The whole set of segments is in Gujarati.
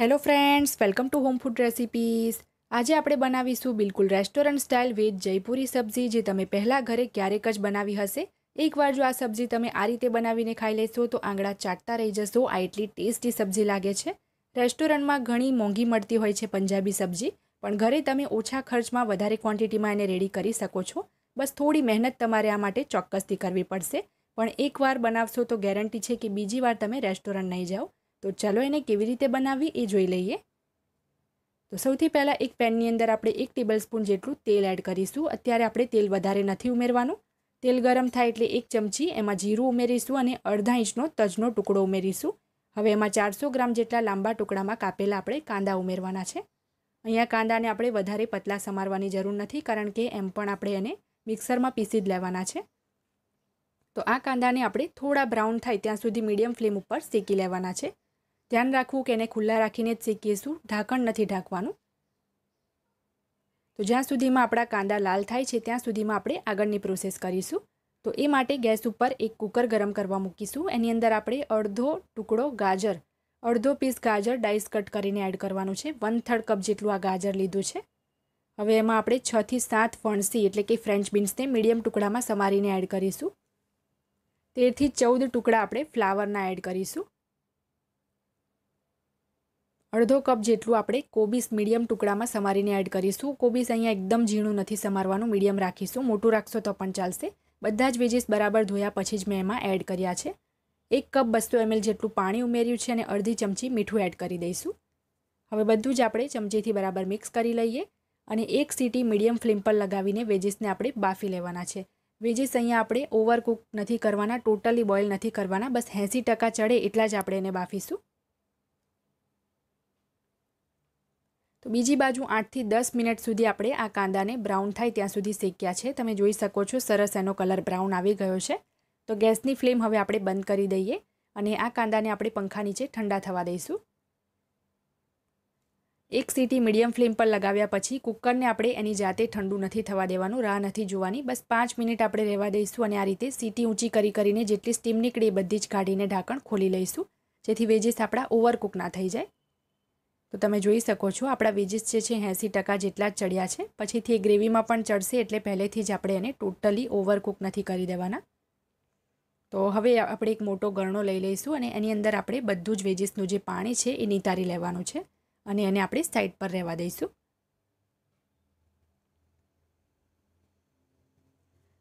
hello friends welcome to home food recipes આજે આપણે બનાવીશું બિલકુલ રેસ્ટોરન્ટ સ્ટાઇલ વેજ જયપુરી સબ્જી જે તમે પહેલાં ઘરે ક્યારેક જ બનાવી હશે એકવાર જો આ સબ્જી તમે આ રીતે બનાવીને ખાઈ લેશો તો આંગળા ચાટતા રહી જશો આ એટલી ટેસ્ટી સબ્જી લાગે છે રેસ્ટોરન્ટમાં ઘણી મોંઘી મળતી હોય છે પંજાબી સબ્જી પણ ઘરે તમે ઓછા ખર્ચમાં વધારે ક્વોન્ટિટીમાં એને રેડી કરી શકો છો બસ થોડી મહેનત તમારે આ માટે ચોક્કસથી કરવી પડશે પણ એકવાર બનાવશો તો ગેરંટી છે કે બીજી વાર તમે રેસ્ટોરન્ટ નહીં જાઓ તો ચાલો એને કેવી રીતે બનાવવી એ જોઈ લઈએ તો સૌથી પહેલાં એક પેનની અંદર આપણે એક ટેબલ સ્પૂન જેટલું તેલ એડ કરીશું અત્યારે આપણે તેલ વધારે નથી ઉમેરવાનું તેલ ગરમ થાય એટલે એક ચમચી એમાં જીરું ઉમેરીશું અને અડધા ઇંચનો તજનો ટુકડો ઉમેરીશું હવે એમાં ચારસો ગ્રામ જેટલા લાંબા ટુકડામાં કાપેલા આપણે કાંદા ઉમેરવાના છે અહીંયા કાંદાને આપણે વધારે પતલા સમારવાની જરૂર નથી કારણ કે એમ પણ આપણે એને મિક્સરમાં પીસી જ લેવાના છે તો આ કાંદાને આપણે થોડા બ્રાઉન થાય ત્યાં સુધી મીડિયમ ફ્લેમ ઉપર શેકી લેવાના છે ધ્યાન રાખવું કે એને ખુલ્લા રાખીને જ શેકીશું ઢાંકણ નથી ઢાંકવાનું તો જ્યાં સુધીમાં આપણા કાંદા લાલ થાય છે ત્યાં સુધીમાં આપણે આગળની પ્રોસેસ કરીશું તો એ માટે ગેસ ઉપર એક કુકર ગરમ કરવા મૂકીશું એની અંદર આપણે અડધો ટુકડો ગાજર અડધો પીસ ગાજર ડાઈસ કટ કરીને એડ કરવાનું છે વન થર્ડ કપ જેટલું આ ગાજર લીધું છે હવે એમાં આપણે છથી સાત ફણસી એટલે કે ફ્રેન્ચ બીન્સને મીડિયમ ટુકડામાં સમારીને એડ કરીશું તેરથી ચૌદ ટુકડા આપણે ફ્લાવરના એડ કરીશું અડધો કપ જેટલું આપણે કોબીસ મીડિયમ ટુકડામાં સમારીને એડ કરીશું કોબીસ અહીંયા એકદમ ઝીણું નથી સમારવાનું મીડિયમ રાખીશું મોટું રાખશો તો પણ ચાલશે બધા જ વેજીસ બરાબર ધોયા પછી જ મેં એમાં એડ કર્યા છે એક કપ બસો એમએલ જેટલું પાણી ઉમેર્યું છે અને અડધી ચમચી મીઠું એડ કરી દઈશું હવે બધું જ આપણે ચમચીથી બરાબર મિક્સ કરી લઈએ અને એક સીટી મીડિયમ ફ્લેમ પર લગાવીને વેજીસને આપણે બાફી લેવાના છે વેજીસ અહીંયા આપણે ઓવરકુક નથી કરવાના ટોટલી બોઇલ નથી કરવાના બસ એંસી ટકા ચડે એટલા જ આપણે એને બાફીશું તો બીજી બાજુ આઠથી દસ મિનિટ સુધી આપણે આ કાંદાને બ્રાઉન થાય ત્યાં સુધી શેક્યા છે તમે જોઈ શકો છો સરસ એનો કલર બ્રાઉન આવી ગયો છે તો ગેસની ફ્લેમ હવે આપણે બંધ કરી દઈએ અને આ કાંદાને આપણે પંખા નીચે ઠંડા થવા દઈશું એક સીટી મીડિયમ ફ્લેમ પર લગાવ્યા પછી કુકરને આપણે એની જાતે ઠંડુ નથી થવા દેવાનું રાહ નથી જોવાની બસ પાંચ મિનિટ આપણે રહેવા દઈશું અને આ રીતે સીટી ઊંચી કરી કરીને જેટલી સ્ટીમ નીકળે બધી જ કાઢીને ઢાંકણ ખોલી લઈશું જેથી વેજીસ આપણા ઓવરકુક ના થઈ જાય તો તમે જોઈ શકો છો આપણા વેજીસ જે છે એંસી ટકા જેટલા જ ચડ્યા છે પછીથી એ ગ્રેવીમાં પણ ચડશે એટલે પહેલેથી જ આપણે એને ટોટલી ઓવરકુક નથી કરી દેવાના તો હવે આપણે એક મોટો ગરણો લઈ લઈશું અને એની અંદર આપણે બધું જ વેજીસનું જે પાણી છે એ નિતારી લેવાનું છે અને એને આપણે સાઈડ પર રહેવા દઈશું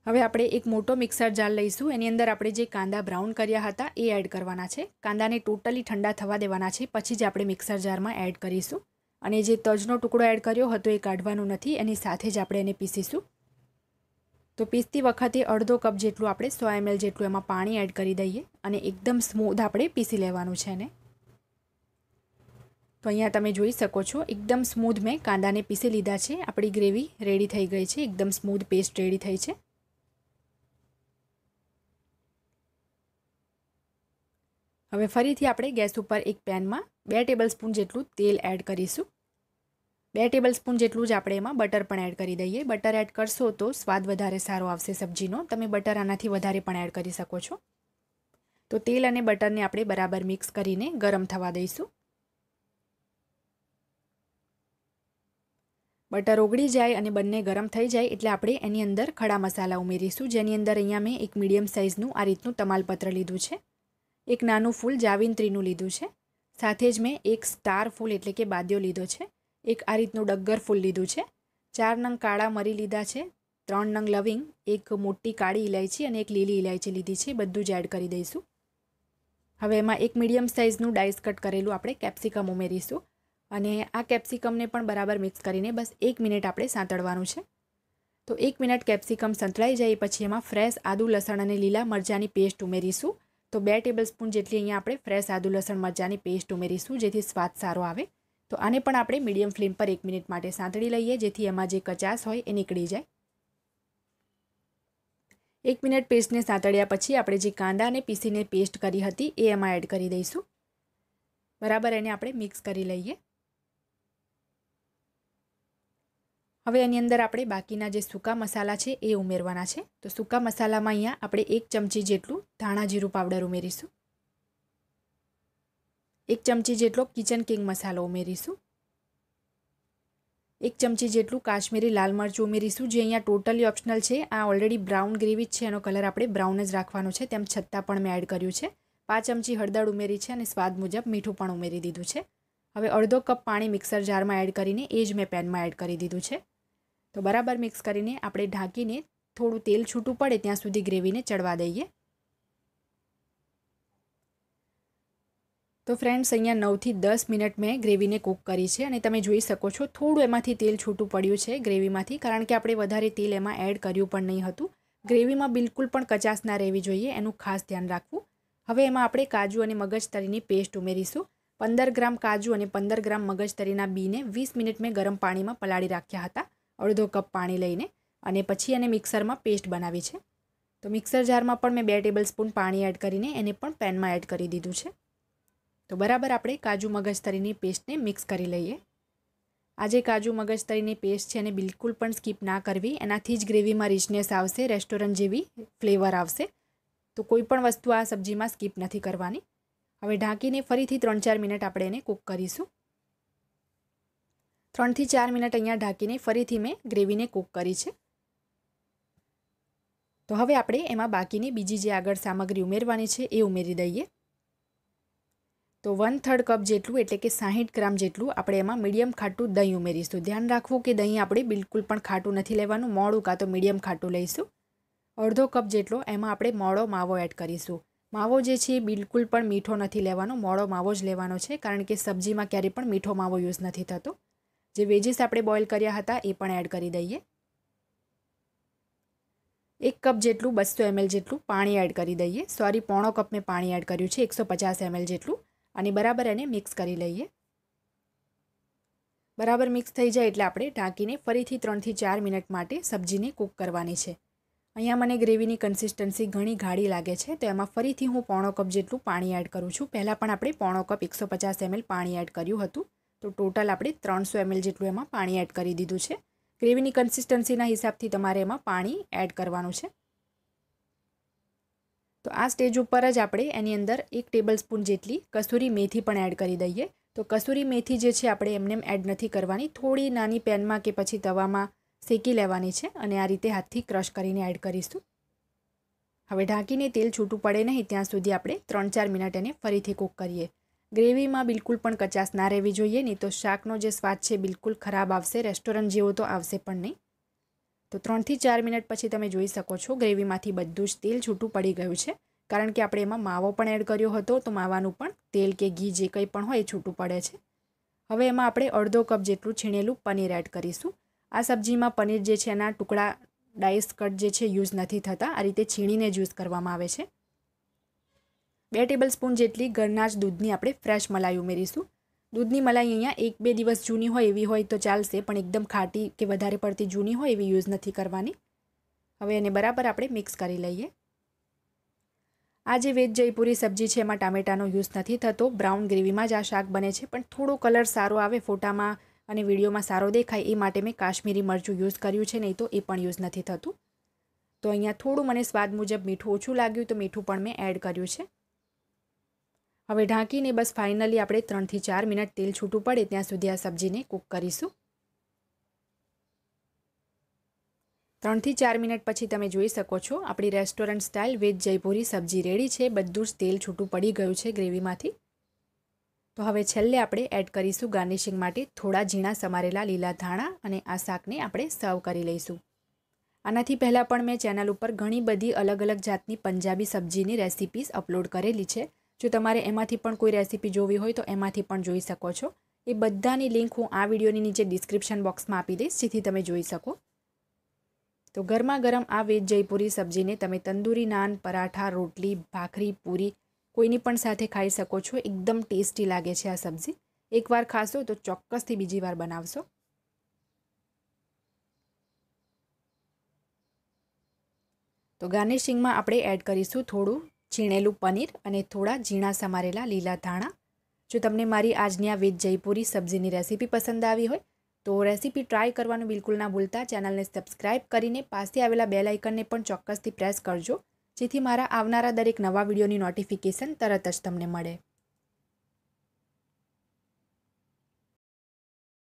હવે આપણે એક મોટો મિક્સર જાર લઈશું એની અંદર આપણે જે કાંદા બ્રાઉન કર્યા હતા એ એડ કરવાના છે કાંદાને ટોટલી ઠંડા થવા દેવાના છે પછી જ આપણે મિક્સર જારમાં એડ કરીશું અને જે તજનો ટુકડો એડ કર્યો હતો એ કાઢવાનો નથી એની સાથે જ આપણે એને પીસીશું તો પીસતી વખતે અડધો કપ જેટલું આપણે સો એમએલ જેટલું એમાં પાણી એડ કરી દઈએ અને એકદમ સ્મૂધ આપણે પીસી લેવાનું છે એને તો અહીંયા તમે જોઈ શકો છો એકદમ સ્મૂધ મેં કાંદાને પીસી લીધા છે આપણી ગ્રેવી રેડી થઈ ગઈ છે એકદમ સ્મૂધ પેસ્ટ રેડી થઈ છે હવે ફરીથી આપણે ગેસ ઉપર એક પેનમાં બે ટેબલસ્પૂન જેટલું તેલ એડ કરીશું બે ટેબલસ્પૂન જેટલું જ આપણે એમાં બટર પણ એડ કરી દઈએ બટર એડ કરશો તો સ્વાદ વધારે સારો આવશે સબ્જીનો તમે બટર આનાથી વધારે પણ એડ કરી શકો છો તો તેલ અને બટરને આપણે બરાબર મિક્સ કરીને ગરમ થવા દઈશું બટર ઓગળી જાય અને બંને ગરમ થઈ જાય એટલે આપણે એની અંદર ખડા મસાલા ઉમેરીશું જેની અંદર અહીંયા મેં એક મીડિયમ સાઇઝનું આ રીતનું તમાલપત્ર લીધું છે એક નાનું ફૂલ જાવિંત્રીનું લીધું છે સાથે જ મેં એક સ્ટાર ફૂલ એટલે કે બાદ્યો લીધો છે એક આ રીતનું ડગ્ગર ફૂલ લીધું છે ચાર નંગ કાળા મરી લીધા છે ત્રણ નંગ લવિંગ એક મોટી કાળી ઇલાયચી અને એક લીલી ઇલાયચી લીધી છે બધું જ એડ કરી દઈશું હવે એમાં એક મીડિયમ સાઇઝનું ડાઇસ કટ કરેલું આપણે કેપ્સિકમ ઉમેરીશું અને આ કેપ્સિકમને પણ બરાબર મિક્સ કરીને બસ એક મિનિટ આપણે સાંતળવાનું છે તો એક મિનિટ કેપ્સિકમ સંતળાઈ જાય પછી એમાં ફ્રેશ આદુ લસણ અને લીલા મરચાંની પેસ્ટ ઉમેરીશું તો બે ટેબલ સ્પૂન જેટલી અહીંયા આપણે ફ્રેશ આદુ લસણ મરચાંની પેસ્ટ ઉમેરીશું જેથી સ્વાદ સારો આવે તો આને પણ આપણે મીડિયમ ફ્લેમ પર એક મિનિટ માટે સાંતળી લઈએ જેથી એમાં જે કચાસ હોય એ નીકળી જાય એક મિનિટ પેસ્ટને સાંતળ્યા પછી આપણે જે કાંદાને પીસીને પેસ્ટ કરી હતી એ એમાં એડ કરી દઈશું બરાબર એને આપણે મિક્સ કરી લઈએ હવે એની અંદર આપણે બાકીના જે સૂકા મસાલા છે એ ઉમેરવાના છે તો સૂકા મસાલામાં અહીંયા આપણે એક ચમચી જેટલું ધાણા જીરું પાવડર ઉમેરીશું એક ચમચી જેટલો કિચન કિંગ મસાલો ઉમેરીશું એક ચમચી જેટલું કાશ્મીરી લાલ મરચું ઉમેરીશું જે અહીંયા ટોટલી ઓપ્શનલ છે આ ઓલરેડી બ્રાઉન ગ્રેવી જ છે એનો કલર આપણે બ્રાઉન જ રાખવાનો છે તેમ છતાં પણ મેં એડ કર્યું છે પાંચ ચમચી હળદર ઉમેરી છે અને સ્વાદ મુજબ મીઠું પણ ઉમેરી દીધું છે હવે અડધો કપ પાણી મિક્સર જારમાં એડ કરીને એ જ મેં પેનમાં એડ કરી દીધું છે તો બરાબર મિક્સ કરીને આપણે ઢાંકીને થોડું તેલ છૂટું પડે ત્યાં સુધી ગ્રેવીને ચડવા દઈએ તો ફ્રેન્ડ્સ અહીંયા નવથી દસ મિનિટ મેં ગ્રેવીને કૂક કરી છે અને તમે જોઈ શકો છો થોડું એમાંથી તેલ છૂટું પડ્યું છે ગ્રેવીમાંથી કારણ કે આપણે વધારે તેલ એમાં એડ કર્યું પણ નહીં હતું ગ્રેવીમાં બિલકુલ પણ કચાશ ના રહેવી જોઈએ એનું ખાસ ધ્યાન રાખવું હવે એમાં આપણે કાજુ અને મગજતરીની પેસ્ટ ઉમેરીશું પંદર ગ્રામ કાજુ અને પંદર ગ્રામ મગજતરીના બીને વીસ મિનિટ મેં ગરમ પાણીમાં પલાળી રાખ્યા હતા અડધો કપ પાણી લઈને અને પછી એને મિક્સરમાં પેસ્ટ બનાવી છે તો મિક્સર જારમાં પણ મેં બે ટેબલ સ્પૂન પાણી એડ કરીને એને પણ પેનમાં એડ કરી દીધું છે તો બરાબર આપણે કાજુ મગજતરીની પેસ્ટને મિક્સ કરી લઈએ આજે કાજુ મગજતરીની પેસ્ટ છે એને બિલકુલ પણ સ્કીપ ના કરવી એનાથી જ ગ્રેવીમાં રિચનેસ આવશે રેસ્ટોરન્ટ જેવી ફ્લેવર આવશે તો કોઈ પણ વસ્તુ આ સબ્જીમાં સ્કીપ નથી કરવાની હવે ઢાંકીને ફરીથી ત્રણ ચાર મિનિટ આપણે એને કૂક કરીશું ત્રણથી ચાર મિનિટ અહીંયા ઢાંકીને ફરીથી મેં ગ્રેવીને કૂક કરી છે તો હવે આપણે એમાં બાકીની બીજી જે આગળ સામગ્રી ઉમેરવાની છે એ ઉમેરી દઈએ તો વન થર્ડ કપ જેટલું એટલે કે સાહીઠ ગ્રામ જેટલું આપણે એમાં મીડિયમ ખાટું દહીં ઉમેરીશું ધ્યાન રાખવું કે દહીં આપણે બિલકુલ પણ ખાટું નથી લેવાનું મોડું કાં તો મીડિયમ ખાટું લઈશું અડધો કપ જેટલો એમાં આપણે મોળો માવો એડ કરીશું માવો જે છે એ બિલકુલ પણ મીઠો નથી લેવાનો મોળો માવો જ લેવાનો છે કારણ કે સબ્જીમાં ક્યારેય પણ મીઠો માવો યુઝ નથી થતો જે વેજીસ આપણે બોઇલ કર્યા હતા એ પણ એડ કરી દઈએ એક કપ જેટલું બસો એમએલ જેટલું પાણી એડ કરી દઈએ સોરી પોણો કપ મેં પાણી એડ કર્યું છે એકસો પચાસ એમએલ જેટલું અને બરાબર એને મિક્સ કરી લઈએ બરાબર મિક્સ થઈ જાય એટલે આપણે ઢાંકીને ફરીથી ત્રણથી ચાર મિનિટ માટે સબ્જીને કૂક કરવાની છે અહીંયા મને ગ્રેવીની કન્સિસ્ટન્સી ઘણી ગાઢી લાગે છે તો એમાં ફરીથી હું પોણો કપ જેટલું પાણી એડ કરું છું પહેલાં પણ આપણે પોણો કપ એકસો પચાસ એમએલ પાણી એડ કર્યું હતું તો ટોટલ આપણે ત્રણસો એમએલ જેટલું એમાં પાણી એડ કરી દીધું છે ગ્રેવીની કન્સિસ્ટન્સીના હિસાબથી તમારે એમાં પાણી એડ કરવાનું છે તો આ સ્ટેજ ઉપર જ આપણે એની અંદર એક ટેબલસ્પૂન જેટલી કસૂરી મેથી પણ એડ કરી દઈએ તો કસૂરી મેથી જે છે આપણે એમને એડ નથી કરવાની થોડી નાની પેનમાં કે પછી તવામાં શેકી લેવાની છે અને આ રીતે હાથથી ક્રશ કરીને એડ કરીશું હવે ઢાંકીને તેલ છૂટું પડે નહીં ત્યાં સુધી આપણે ત્રણ ચાર મિનિટ એને ફરીથી કૂક કરીએ ગ્રેવીમાં બિલકુલ પણ કચાશ ના રહેવી જોઈએ નહીં તો શાકનો જે સ્વાદ છે બિલકુલ ખરાબ આવશે રેસ્ટોરન્ટ જેવો તો આવશે પણ નહીં તો ત્રણથી ચાર મિનિટ પછી તમે જોઈ શકો છો ગ્રેવીમાંથી બધું જ તેલ છૂટું પડી ગયું છે કારણ કે આપણે એમાં માવો પણ એડ કર્યો હતો તો માવાનું પણ તેલ કે ઘી જે કંઈ પણ હોય એ છૂટું પડે છે હવે એમાં આપણે અડધો કપ જેટલું છીણેલું પનીર એડ કરીશું આ સબ્જીમાં પનીર જે છે એના ટુકડા ડાઈસ કટ જે છે યુઝ નથી થતા આ રીતે છીણીને જ યુઝ કરવામાં આવે છે બે ટેબલ સ્પૂન જેટલી ઘરના જ દૂધની આપણે ફ્રેશ મલાઈ ઉમેરીશું દૂધની મલાઈ અહીંયા એક બે દિવસ જૂની હોય એવી હોય તો ચાલશે પણ એકદમ ખાટી કે વધારે પડતી જૂની હોય એવી યુઝ નથી કરવાની હવે એને બરાબર આપણે મિક્સ કરી લઈએ આ જે વેજ જયપુરી સબ્જી છે એમાં ટામેટાનો યુઝ નથી થતો બ્રાઉન ગ્રેવીમાં જ આ શાક બને છે પણ થોડો કલર સારો આવે ફોટામાં અને વિડીયોમાં સારો દેખાય એ માટે મેં કાશ્મીરી મરચું યુઝ કર્યું છે નહીં તો એ પણ યુઝ નથી થતું તો અહીંયા થોડું મને સ્વાદ મુજબ મીઠું ઓછું લાગ્યું તો મીઠું પણ મેં એડ કર્યું છે હવે ઢાંકીને બસ ફાઇનલી આપણે ત્રણથી ચાર મિનિટ તેલ છૂટું પડે ત્યાં સુધી આ સબ્જીને કૂક કરીશું ત્રણથી ચાર મિનિટ પછી તમે જોઈ શકો છો આપણી રેસ્ટોરન્ટ સ્ટાઇલ વેજ જયપુરી સબ્જી રેડી છે બધું જ તેલ છૂટું પડી ગયું છે ગ્રેવીમાંથી તો હવે છેલ્લે આપણે એડ કરીશું ગાર્નિશિંગ માટે થોડા ઝીણા સમારેલા લીલા ધાણા અને આ શાકને આપણે સર્વ કરી લઈશું આનાથી પહેલાં પણ મેં ચેનલ ઉપર ઘણી બધી અલગ અલગ જાતની પંજાબી સબ્જીની રેસિપીસ અપલોડ કરેલી છે જો તમારે એમાંથી પણ કોઈ રેસીપી જોવી હોય તો એમાંથી પણ જોઈ શકો છો એ બધાની લિંક હું આ વિડીયોની નીચે ડિસ્ક્રિપ્શન બોક્સમાં આપી દઈશ જેથી તમે જોઈ શકો તો ગરમા ગરમ આ વેજ જયપુરી સબ્જીને તમે તંદૂરી નાન પરાઠા રોટલી ભાખરી પૂરી કોઈની પણ સાથે ખાઈ શકો છો એકદમ ટેસ્ટી લાગે છે આ સબ્જી એકવાર ખાશો તો ચોક્કસથી બીજી વાર બનાવશો તો ગાર્નિશિંગમાં આપણે એડ કરીશું થોડું છીણેલું પનીર અને થોડા ઝીણા સમારેલા લીલા ધાણા જો તમને મારી આજની આ વેજ જયપુરી સબ્જીની રેસીપી પસંદ આવી હોય તો રેસીપી ટ્રાય કરવાનું બિલકુલ ના ભૂલતા ચેનલને સબસ્ક્રાઇબ કરીને પાસે આવેલા બે આઇકનને પણ ચોક્કસથી પ્રેસ કરજો જેથી મારા આવનારા દરેક નવા વિડીયોની નોટિફિકેશન તરત જ તમને મળે